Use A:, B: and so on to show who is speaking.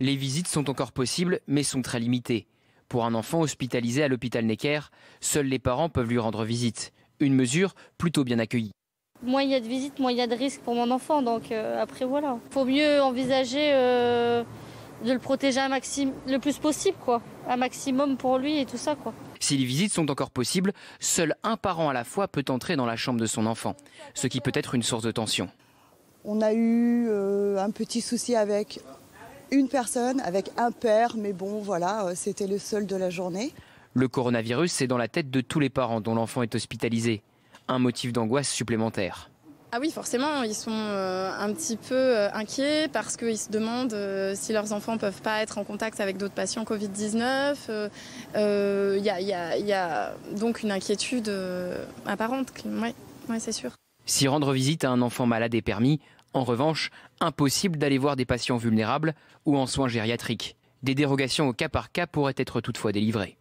A: Les visites sont encore possibles, mais sont très limitées. Pour un enfant hospitalisé à l'hôpital Necker, seuls les parents peuvent lui rendre visite. Une mesure plutôt bien accueillie.
B: Moins il y a de visites, moins il y a de risques pour mon enfant. Donc euh, après, voilà. faut mieux envisager euh, de le protéger le plus possible, quoi. Un maximum pour lui
C: et tout ça, quoi.
A: Si les visites sont encore possibles, seul un parent à la fois peut entrer dans la chambre de son enfant, ce qui peut être une source de tension.
C: On a eu euh, un petit souci avec une personne avec un père, mais bon, voilà, euh, c'était le seul de la journée.
A: Le coronavirus c'est dans la tête de tous les parents dont l'enfant est hospitalisé. Un motif d'angoisse supplémentaire.
D: Ah oui, forcément, ils sont euh, un petit peu euh, inquiets parce qu'ils se demandent si leurs enfants ne peuvent pas être en contact avec d'autres patients Covid-19. Il y, a donc une inquiétude apparente, oui, ouais, c'est sûr.
A: Si rendre visite à un enfant malade est permis, en revanche, impossible d'aller voir des patients vulnérables ou en soins gériatriques. Des dérogations au cas par cas pourraient être toutefois délivrées.